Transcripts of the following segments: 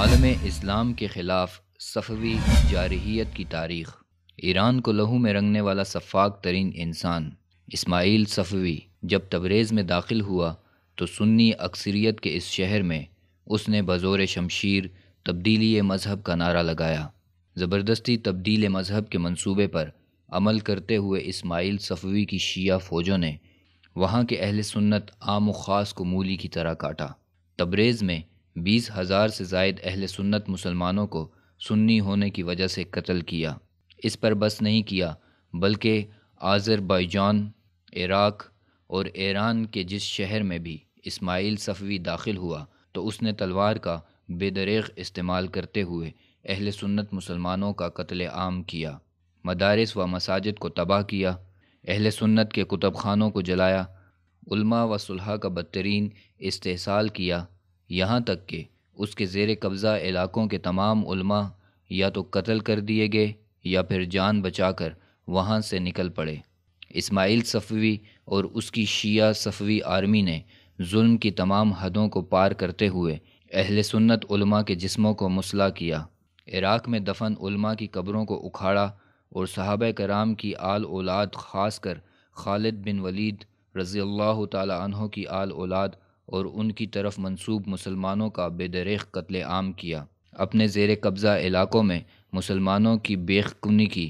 आलम इस्लाम के ख़िलाफ़ सफ़वी जारहीत की तारीख़ ईरान को लहू में रंगने वाला शफाक तरीन इंसान इसमाइल सफ़वी जब तबरेज़ में दाखिल हुआ तो सुन्नी अक्सरियत के इस शहर में उसने बज़ोर शमशीर तब्दीली मज़हब का नारा लगाया ज़बरदस्ती तब्दील मज़हब के मनसूबे पर अमल करते हुए इसमाइल सफ़वी की शिया फ़ौजों ने वहाँ के अहल सुन्नत आम ख़ास को मूली की तरह काटा तबरेज़ में बीस हज़ार से जायद अहल सुन्नत मुसलमानों को सुन्नी होने की वजह से कत्ल किया इस पर बस नहीं किया बल्कि आज़रबाईजान इराक़ और ईरान के जिस शहर में भी इस्माइल सफ़वी दाखिल हुआ तो उसने तलवार का बेदरेग इस्तेमाल करते हुए अहल सुन्नत मुसलमानों का कत्ल आम किया मदारस व मसाजिद को तबाह किया अहल सुन्नत के कुतब खानों को जलाया उल्मा व सुलह का बदतरीन इस्तेसाल किया यहाँ तक कि उसके जेर कब्ज़ा इलाक़ों के तमाम उलमा या तो कत्ल कर दिए गए या फिर जान बचाकर वहाँ से निकल पड़े इस्माइल सफ़वी और उसकी शिया सफ़वी आर्मी ने जुल्म की तमाम हदों को पार करते हुए अहल सुन्नत उलमा के जिस्मों को मसला किया इराक़ में दफन उलमा की कब्रों को उखाड़ा और साहब कराम की आल औलाद खास कर खालिद बिन वलीद रज़ी अल्लाह तहों की आल औलाद और उनकी तरफ मंसूब मुसलमानों का बेदरेख कत्ल आम किया अपने जेर कब्ज़ा इलाक़ों में मुसलमानों की बेखकुनी की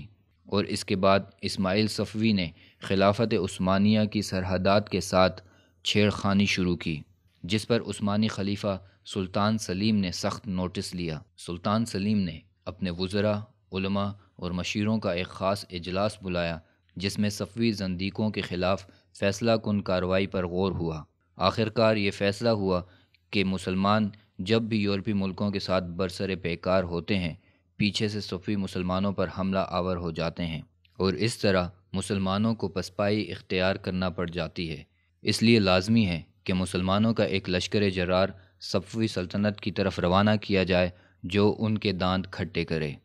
और इसके बाद इस्माइल सफ़वी ने खिलाफत उस्मानिया की सरहदात के साथ छेड़खानी शुरू की जिस पर उस्मानी खलीफा सुल्तान सलीम ने सख्त नोटिस लिया सुल्तान सलीम ने अपने वज़रा उलमा और मशीरों का एक ख़ास इजलास बुलाया जिसमें सफ़वी जंदीकों के ख़िलाफ़ फ़ैसला कन कार्रवाई पर गौर हुआ आखिरकार ये फैसला हुआ कि मुसलमान जब भी यूरोपी मुल्कों के साथ बरसर पेकार होते हैं पीछे से सूफी मुसलमानों पर हमला आवर हो जाते हैं और इस तरह मुसलमानों को पसपाई इख्तियार करना पड़ जाती है इसलिए लाजमी है कि मुसलमानों का एक लश्कर जरार सफ़वी सल्तनत की तरफ रवाना किया जाए जो उनके दांत खट्टे करे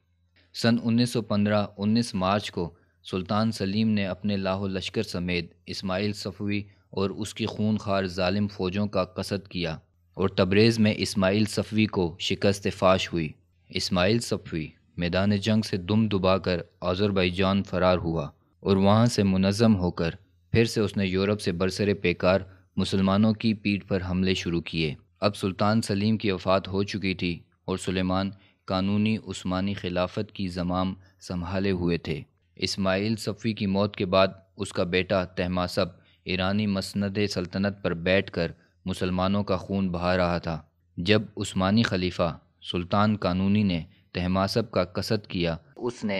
सन 1915 19 मार्च को सुल्तान सलीम ने अपने लाहौल लश्कर समेत इस्माइल सफ़वी और उसकी खून खार ालिम फ़ौजों का कसद किया और तबरेज़ में इस्माइल सफ़वी को शिकस्त फाश हुई इस्माइल सफ़वी मैदान जंग से दुम दुबा दुबाकर आज़रबाईजान फ़रार हुआ और वहाँ से मुनज़म होकर फिर से उसने यूरोप से बरसर पेकार मुसलमानों की पीठ पर हमले शुरू किए अब सुल्तान सलीम की वफ़ात हो चुकी थी और सुलेमान कानूनी उस्मानी खिलाफत की जमाम संभाले हुए थे इस्माइल सफ़ी की मौत के बाद उसका बेटा तहमासब ईरानी मसंद सल्तनत पर बैठ कर मुसलमानों का खून बहा रहा था जब उस्मानी खलीफा सुल्तान कानूनी ने तहमासब का कसद किया उसने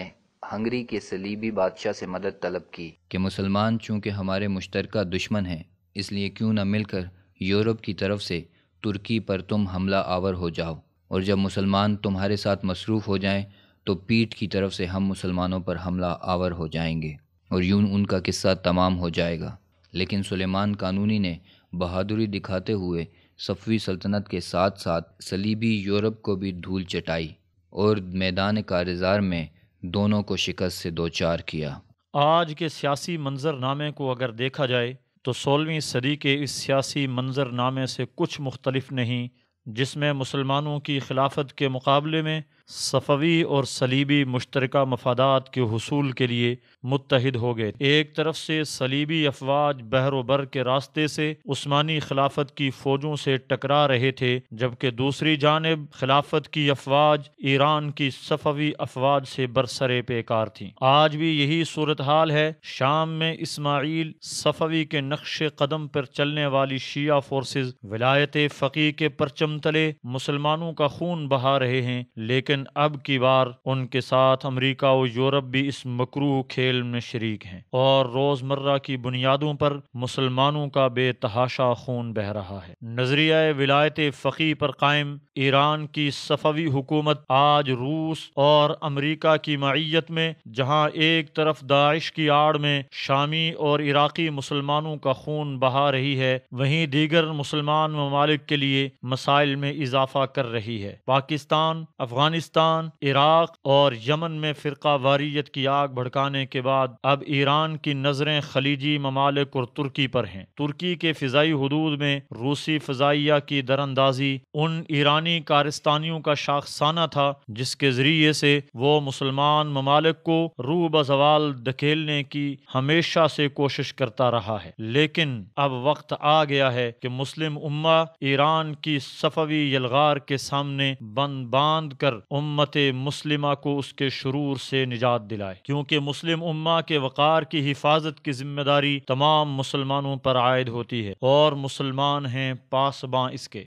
हंगरी के सलीबी बादशाह से मदद तलब की कि मुसलमान चूँकि हमारे मुश्तरक दुश्मन हैं इसलिए क्यों न मिलकर यूरोप की तरफ से तुर्की पर तुम हमला आवर हो जाओ और जब मुसलमान तुम्हारे साथ मसरूफ़ हो जाएं तो पीठ की तरफ से हम मुसलमानों पर हमला आवर हो जाएंगे और यूं उनका किस्सा तमाम हो जाएगा लेकिन सुलेमान कानूनी ने बहादुरी दिखाते हुए सफ़वी सल्तनत के साथ साथ सलीबी यूरोप को भी धूल चटाई और मैदान कारजार में दोनों को शिकस्त से दो चार किया आज के सियासी मंजरनामे को अगर देखा जाए तो सोलहवीं सदी के इस सियासी मंजरनामे से कुछ मुख्तलफ नहीं जिसमें मुसलमानों की खिलाफत के मुकाबले में सफ़वी और सलीबी मुश्तरक मफादात के हसूल के लिए मुतहद हो गए एक तरफ से सलीबी अफवाज बहर बर के रास्ते से उस्मानी खिलाफत की फ़ौजों से टकरा रहे थे जबकि दूसरी जानब खिलाफत की अफवाज ईरान की सफ़वी अफवाज से बरसरे पेकार थी आज भी यही सूरत हाल है शाम में इसमाइल सफ़वी के नक्श कदम पर चलने वाली शिया फोर्सेज विलायत फ़की के परचम तले मुसलमानों का खून बहा रहे हैं लेकिन लेकिन अब की बार उनके साथ अमरीका और यूरोप भी इस मकरू खेल में शरीक हैं और रोज़मर्रा की बुनियादों पर मुसलमानों का बेतहाशा खून बह रहा है नजरिया विलायत फ़की पर कायम ईरान की सफ़वी हुकूमत आज रूस और अमरीका की मैत में जहाँ एक तरफ दाइश की आड़ में शामी और इराक़ी मुसलमानों का खून बहा रही है वहीं दीगर मुसलमान ममालिक के लिए मसाइल में इजाफा कर रही है पाकिस्तान अफगानिस्तान अफगानिस्तान इराक और यमन में फ़िरका वारियत की आग भड़काने के बाद अब ईरान की नज़रें खलीजी ममालिक और तुर्की पर हैं तुर्की के फ़िज़ाई हदूद में रूसी फ़जाइया की दरअंदाजी उन ईरानी कारस्तानियों का शाखसाना था जिसके ज़रिए से वो मुसलमान ममालिक को रू जवाल धकेलने की हमेशा से कोशिश करता रहा है लेकिन अब वक्त आ गया है कि मुस्लिम उम्मा ईरान की सफ़वी यलगार के सामने बंद बांध कर उम्मत मुस्लिमा को उसके शुरूर से निजात दिलाए क्योंकि मुस्लिम उम्मा के वक़ार की हिफाजत की जिम्मेदारी तमाम मुसलमानों पर आयद होती है और मुसलमान हैं पासबां इसके